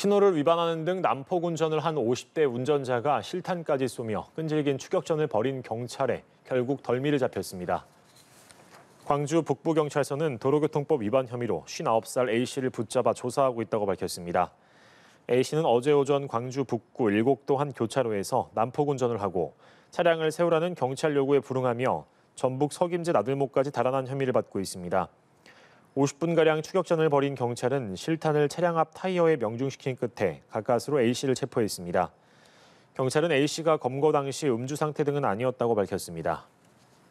신호를 위반하는 등 남포 운전을 한 50대 운전자가 실탄까지 쏘며 끈질긴 추격전을 벌인 경찰에 결국 덜미를 잡혔습니다. 광주 북부경찰서는 도로교통법 위반 혐의로 59살 A씨를 붙잡아 조사하고 있다고 밝혔습니다. A씨는 어제 오전 광주 북구 7도 한 교차로에서 남포 운전을 하고 차량을 세우라는 경찰 요구에 불응하며 전북 석임제 나들목까지 달아난 혐의를 받고 있습니다. 50분가량 추격전을 벌인 경찰은 실탄을 차량 앞 타이어에 명중시킨 끝에 가까스로 A씨를 체포했습니다. 경찰은 A씨가 검거 당시 음주 상태 등은 아니었다고 밝혔습니다.